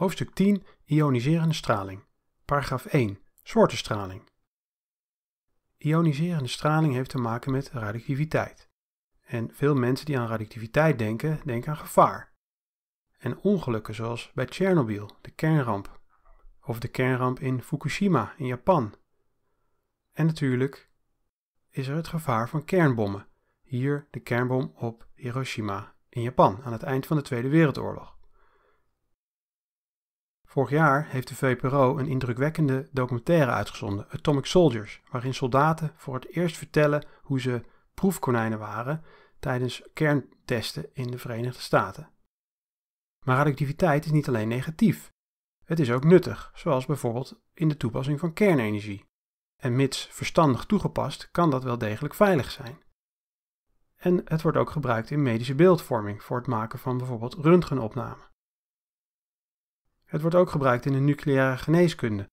Hoofdstuk 10 Ioniserende straling. Paragraaf 1 Soorten straling. Ioniserende straling heeft te maken met radioactiviteit. En veel mensen die aan radioactiviteit denken, denken aan gevaar. En ongelukken zoals bij Tsjernobyl, de kernramp. Of de kernramp in Fukushima in Japan. En natuurlijk is er het gevaar van kernbommen. Hier de kernbom op Hiroshima in Japan aan het eind van de Tweede Wereldoorlog. Vorig jaar heeft de VPRO een indrukwekkende documentaire uitgezonden, Atomic Soldiers, waarin soldaten voor het eerst vertellen hoe ze proefkonijnen waren tijdens kerntesten in de Verenigde Staten. Maar radioactiviteit is niet alleen negatief. Het is ook nuttig, zoals bijvoorbeeld in de toepassing van kernenergie. En mits verstandig toegepast, kan dat wel degelijk veilig zijn. En het wordt ook gebruikt in medische beeldvorming voor het maken van bijvoorbeeld röntgenopnamen. Het wordt ook gebruikt in de nucleaire geneeskunde.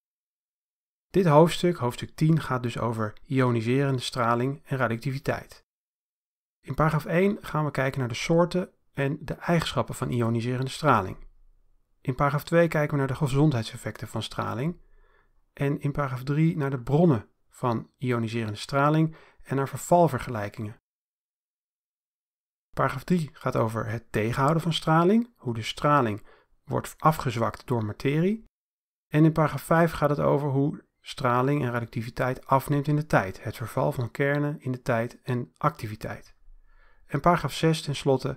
Dit hoofdstuk, hoofdstuk 10, gaat dus over ioniserende straling en radioactiviteit. In paragraaf 1 gaan we kijken naar de soorten en de eigenschappen van ioniserende straling. In paragraaf 2 kijken we naar de gezondheidseffecten van straling. En in paragraaf 3 naar de bronnen van ioniserende straling en naar vervalvergelijkingen. Paragraaf 3 gaat over het tegenhouden van straling, hoe de straling wordt afgezwakt door materie. En in paragraaf 5 gaat het over hoe straling en radioactiviteit afneemt in de tijd, het verval van kernen in de tijd en activiteit. En paragraaf 6 tenslotte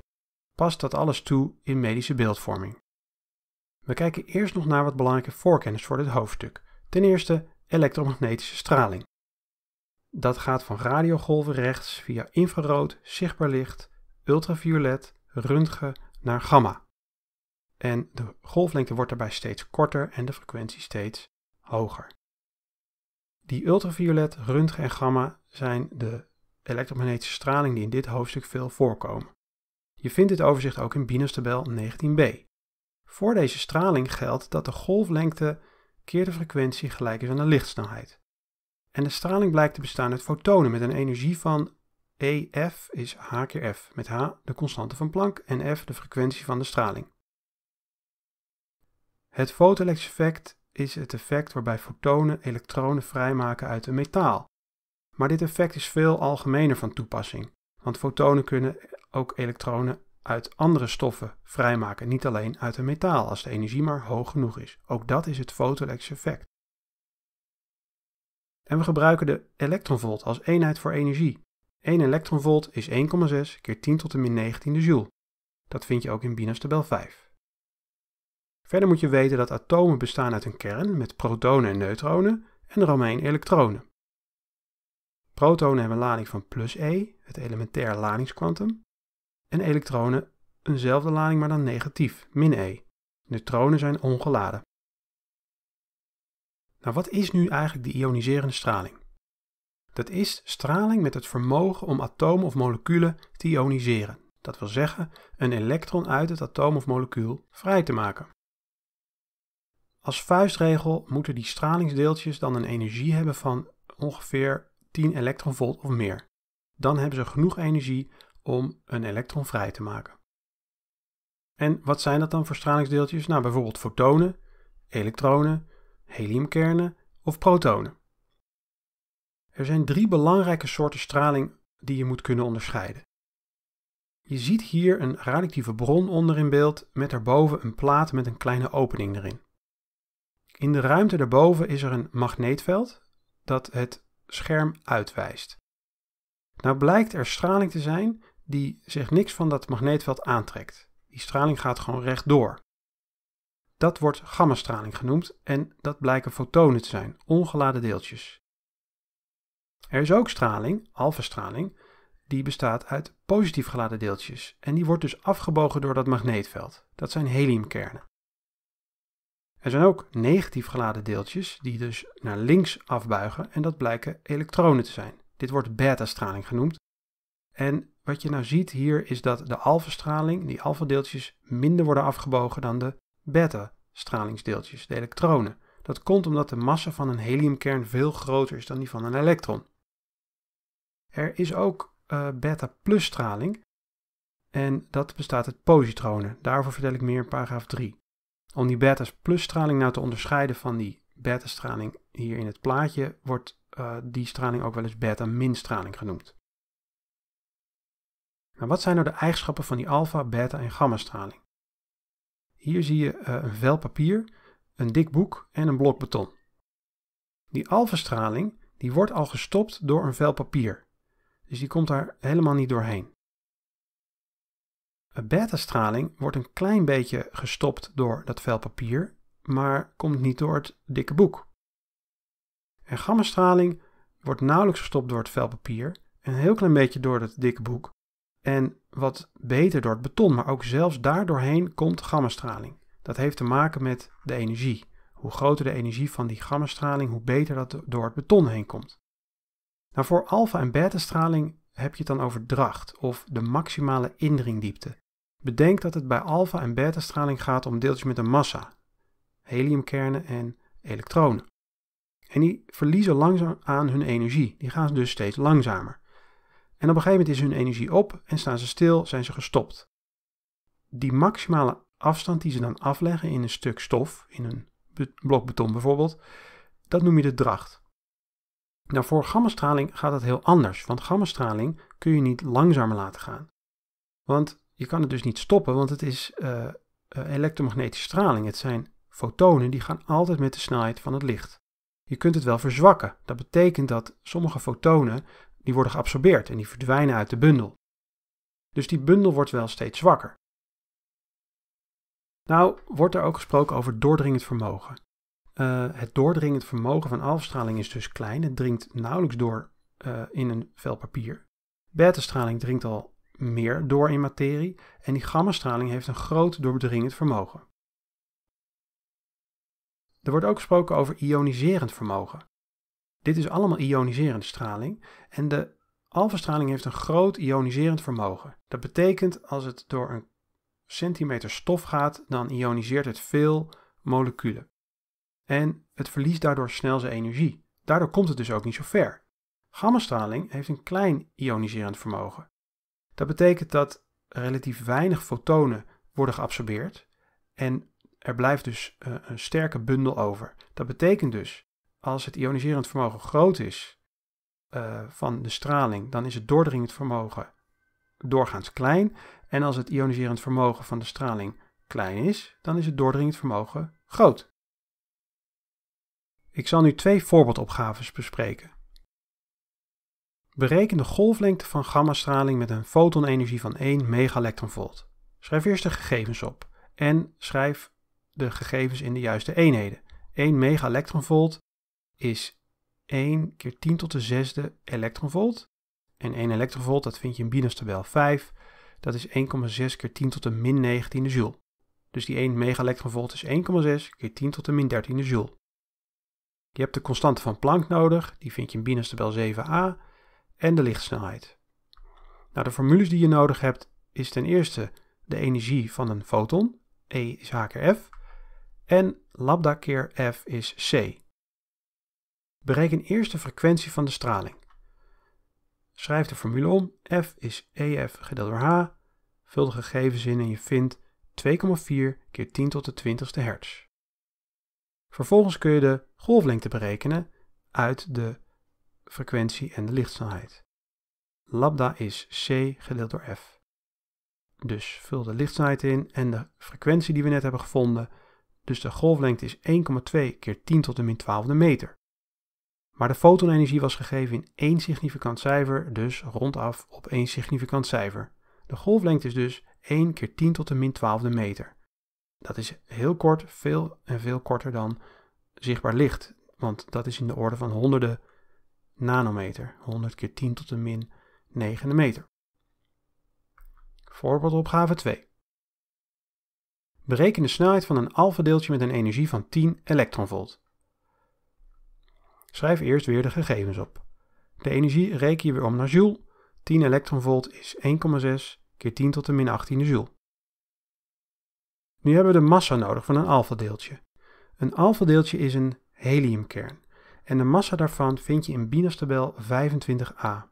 past dat alles toe in medische beeldvorming. We kijken eerst nog naar wat belangrijke voorkennis voor dit hoofdstuk. Ten eerste elektromagnetische straling. Dat gaat van radiogolven rechts via infrarood, zichtbaar licht, ultraviolet, röntgen naar gamma. En de golflengte wordt daarbij steeds korter en de frequentie steeds hoger. Die ultraviolet, röntgen en gamma zijn de elektromagnetische straling die in dit hoofdstuk veel voorkomen. Je vindt dit overzicht ook in Binus-tabel 19b. Voor deze straling geldt dat de golflengte keer de frequentie gelijk is aan de lichtsnelheid. En de straling blijkt te bestaan uit fotonen met een energie van EF is H keer F, met H de constante van Planck en F de frequentie van de straling. Het effect is het effect waarbij fotonen elektronen vrijmaken uit een metaal. Maar dit effect is veel algemener van toepassing, want fotonen kunnen ook elektronen uit andere stoffen vrijmaken, niet alleen uit een metaal, als de energie maar hoog genoeg is. Ook dat is het fotoelectrisch effect. En we gebruiken de elektronvolt als eenheid voor energie. 1 elektronvolt is 1,6 keer 10 tot de min 19 joule. Dat vind je ook in Binas tabel 5. Verder moet je weten dat atomen bestaan uit een kern met protonen en neutronen en eromheen elektronen. Protonen hebben een lading van plus E, het elementair ladingskwantum, en elektronen eenzelfde lading maar dan negatief, min E. Neutronen zijn ongeladen. Nou, wat is nu eigenlijk die ioniserende straling? Dat is straling met het vermogen om atomen of moleculen te ioniseren. Dat wil zeggen, een elektron uit het atoom of molecuul vrij te maken. Als vuistregel moeten die stralingsdeeltjes dan een energie hebben van ongeveer 10 elektronvolt of meer. Dan hebben ze genoeg energie om een elektron vrij te maken. En wat zijn dat dan voor stralingsdeeltjes? Nou, bijvoorbeeld fotonen, elektronen, heliumkernen of protonen. Er zijn drie belangrijke soorten straling die je moet kunnen onderscheiden. Je ziet hier een radioactieve bron onder in beeld met daarboven een plaat met een kleine opening erin. In de ruimte daarboven is er een magneetveld dat het scherm uitwijst. Nou blijkt er straling te zijn die zich niks van dat magneetveld aantrekt. Die straling gaat gewoon rechtdoor. Dat wordt gammastraling genoemd en dat blijken fotonen te zijn, ongeladen deeltjes. Er is ook straling, alfastraling, die bestaat uit positief geladen deeltjes en die wordt dus afgebogen door dat magneetveld. Dat zijn heliumkernen. Er zijn ook negatief geladen deeltjes die dus naar links afbuigen en dat blijken elektronen te zijn. Dit wordt beta-straling genoemd. En wat je nou ziet hier is dat de alfa-straling, die alfa-deeltjes, minder worden afgebogen dan de beta-stralingsdeeltjes, de elektronen. Dat komt omdat de massa van een heliumkern veel groter is dan die van een elektron. Er is ook uh, beta-plus-straling en dat bestaat uit positronen. Daarover vertel ik meer in paragraaf 3. Om die beta plusstraling nou te onderscheiden van die beta-straling hier in het plaatje, wordt eh, die straling ook wel eens beta-min-straling genoemd. Maar nou, wat zijn nou de eigenschappen van die alfa, beta en gamma-straling? Hier zie je eh, een vel papier, een dik boek en een blok beton. Die alfa-straling die wordt al gestopt door een vel papier, dus die komt daar helemaal niet doorheen. Beta-straling wordt een klein beetje gestopt door dat vel papier, maar komt niet door het dikke boek. En gammastraling wordt nauwelijks gestopt door het vel papier, een heel klein beetje door het dikke boek en wat beter door het beton, maar ook zelfs daardoorheen komt gammastraling. Dat heeft te maken met de energie. Hoe groter de energie van die gammastraling, hoe beter dat door het beton heen komt. Nou, voor alfa- en beta-straling heb je het dan over dracht of de maximale indringdiepte. Bedenk dat het bij alfa- en betastraling straling gaat om deeltjes met een massa, heliumkernen en elektronen. En die verliezen langzaam aan hun energie. Die gaan dus steeds langzamer. En op een gegeven moment is hun energie op en staan ze stil, zijn ze gestopt. Die maximale afstand die ze dan afleggen in een stuk stof, in een blok beton bijvoorbeeld, dat noem je de dracht. Nou, voor gammastraling gaat het heel anders, want gammastraling kun je niet langzamer laten gaan. Want je kan het dus niet stoppen, want het is eh, eh, elektromagnetische straling. Het zijn fotonen die gaan altijd met de snelheid van het licht. Je kunt het wel verzwakken. Dat betekent dat sommige fotonen die worden geabsorbeerd en die verdwijnen uit de bundel. Dus die bundel wordt wel steeds zwakker. Nou wordt er ook gesproken over doordringend vermogen. Eh, het doordringend vermogen van alfastraling is dus klein. Het dringt nauwelijks door eh, in een vel papier. Beta-straling dringt al meer door in materie en die gammastraling heeft een groot doordringend vermogen. Er wordt ook gesproken over ioniserend vermogen. Dit is allemaal ioniserende straling en de alfastraling heeft een groot ioniserend vermogen. Dat betekent als het door een centimeter stof gaat, dan ioniseert het veel moleculen en het verliest daardoor snel zijn energie. Daardoor komt het dus ook niet zo ver. Gammastraling heeft een klein ioniserend vermogen. Dat betekent dat relatief weinig fotonen worden geabsorbeerd en er blijft dus eh, een sterke bundel over. Dat betekent dus, als het ioniserend vermogen groot is eh, van de straling, dan is het doordringend vermogen doorgaans klein. En als het ioniserend vermogen van de straling klein is, dan is het doordringend vermogen groot. Ik zal nu twee voorbeeldopgaves bespreken. Bereken de golflengte van gammastraling met een fotonenergie van 1 megaelektronvolt. Schrijf eerst de gegevens op en schrijf de gegevens in de juiste eenheden. 1 megaelektronvolt is 1 keer 10 tot de zesde elektronvolt. En 1 elektronvolt, dat vind je in Binus tabel 5, dat is 1,6 keer 10 tot de min 19e joule. Dus die 1 megaelektronvolt is 1,6 keer 10 tot de min 13e joule. Je hebt de constante van Planck nodig, die vind je in binnenstabel tabel 7a, en de lichtsnelheid. Nou, de formules die je nodig hebt is ten eerste de energie van een foton, E is H keer F, en lambda keer F is C. Bereken eerst de frequentie van de straling. Schrijf de formule om, F is EF gedeeld door H, vul de gegevens in en je vindt 2,4 keer 10 tot de 20ste hertz. Vervolgens kun je de golflengte berekenen uit de frequentie en de lichtsnelheid. Lambda is c gedeeld door f. Dus vul de lichtsnelheid in en de frequentie die we net hebben gevonden. Dus de golflengte is 1,2 keer 10 tot de min 12 meter. Maar de fotonenergie was gegeven in één significant cijfer, dus rondaf op één significant cijfer. De golflengte is dus 1 keer 10 tot de min 12 meter. Dat is heel kort, veel en veel korter dan zichtbaar licht. Want dat is in de orde van honderden nanometer. 100 keer 10 tot de min 9 meter. Voorbeeldopgave 2. Bereken de snelheid van een alpha-deeltje met een energie van 10 elektronvolt. Schrijf eerst weer de gegevens op. De energie reken je weer om naar joule. 10 elektronvolt is 1,6 keer 10 tot de min 18 joule. Nu hebben we de massa nodig van een alpha-deeltje. Een alpha-deeltje is een heliumkern en de massa daarvan vind je in Binas tabel 25a.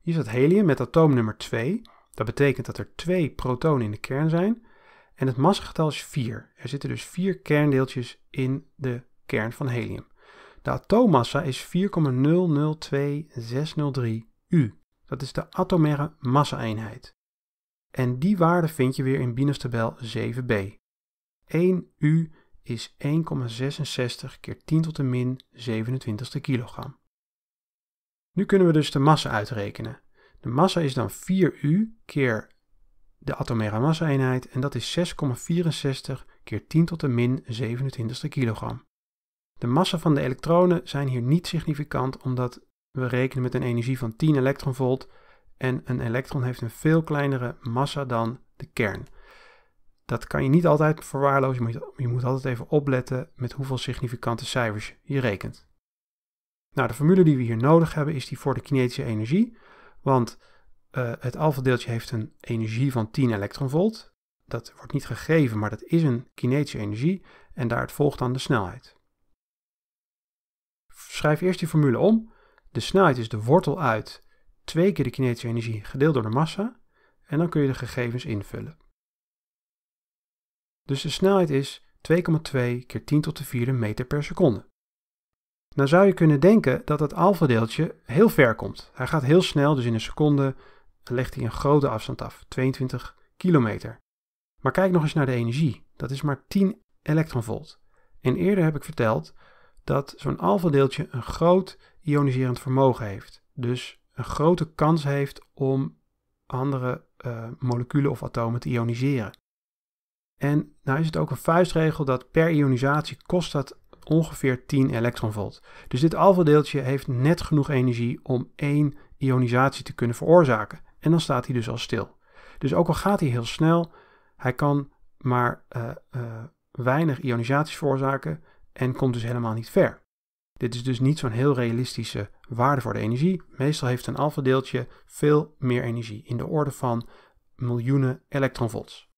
Hier staat helium met atoomnummer 2. Dat betekent dat er twee protonen in de kern zijn. En het massagetal is 4. Er zitten dus vier kerndeeltjes in de kern van helium. De atoommassa is 4,002603 U. Dat is de atomaire massa-eenheid. En die waarde vind je weer in Binus tabel 7b. 1 U is 1,66 keer 10 tot de min 27 ste kilogram. Nu kunnen we dus de massa uitrekenen. De massa is dan 4 U keer de atomaire massa-eenheid en dat is 6,64 keer 10 tot de min 27 ste kilogram. De massa van de elektronen zijn hier niet significant omdat we rekenen met een energie van 10 elektronvolt en een elektron heeft een veel kleinere massa dan de kern. Dat kan je niet altijd verwaarlozen, je moet altijd even opletten met hoeveel significante cijfers je rekent. Nou, de formule die we hier nodig hebben is die voor de kinetische energie. Want uh, het deeltje heeft een energie van 10 elektronvolt. Dat wordt niet gegeven, maar dat is een kinetische energie. En daaruit volgt dan de snelheid. Schrijf eerst die formule om. De snelheid is de wortel uit twee keer de kinetische energie gedeeld door de massa en dan kun je de gegevens invullen. Dus de snelheid is 2,2 keer 10 tot de vierde meter per seconde. Nou zou je kunnen denken dat het alfa-deeltje heel ver komt. Hij gaat heel snel, dus in een seconde legt hij een grote afstand af, 22 kilometer. Maar kijk nog eens naar de energie. Dat is maar 10 elektronvolt. En eerder heb ik verteld dat zo'n alfa-deeltje een groot ioniserend vermogen heeft. Dus een grote kans heeft om andere eh, moleculen of atomen te ioniseren. En nou is het ook een vuistregel dat per ionisatie kost dat ongeveer 10 elektronvolt. Dus dit alfa heeft net genoeg energie om één ionisatie te kunnen veroorzaken. En dan staat hij dus al stil. Dus ook al gaat hij heel snel, hij kan maar eh, eh, weinig ionisaties veroorzaken en komt dus helemaal niet ver. Dit is dus niet zo'n heel realistische waarde voor de energie. Meestal heeft een alfa-deeltje veel meer energie, in de orde van miljoenen elektronvolts.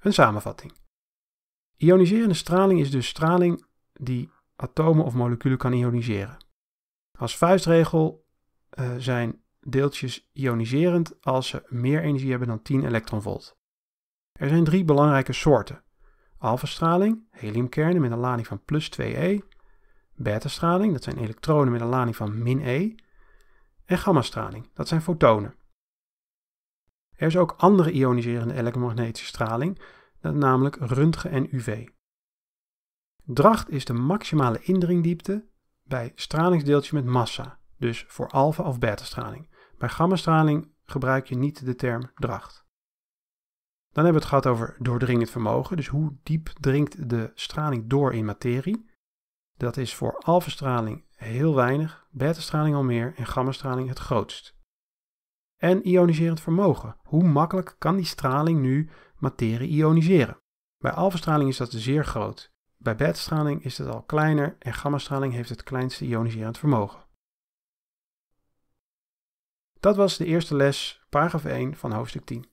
Een samenvatting. Ioniserende straling is dus straling die atomen of moleculen kan ioniseren. Als vuistregel eh, zijn deeltjes ioniserend als ze meer energie hebben dan 10 elektronvolt. Er zijn drie belangrijke soorten. alpha-straling, heliumkernen met een lading van plus 2e, Beta-straling, dat zijn elektronen met een lading van min E. En gammastraling, dat zijn fotonen. Er is ook andere ioniserende elektromagnetische straling, namelijk röntgen en UV. Dracht is de maximale indringdiepte bij stralingsdeeltjes met massa, dus voor alfa- of beta-straling. Bij gammastraling gebruik je niet de term dracht. Dan hebben we het gehad over doordringend vermogen, dus hoe diep dringt de straling door in materie. Dat is voor alfastraling heel weinig, beta-straling al meer en gammastraling het grootst. En ioniserend vermogen. Hoe makkelijk kan die straling nu materie ioniseren? Bij alfastraling is dat zeer groot. Bij beta-straling is het al kleiner en gammastraling heeft het kleinste ioniserend vermogen. Dat was de eerste les, paragraaf 1 van hoofdstuk 10.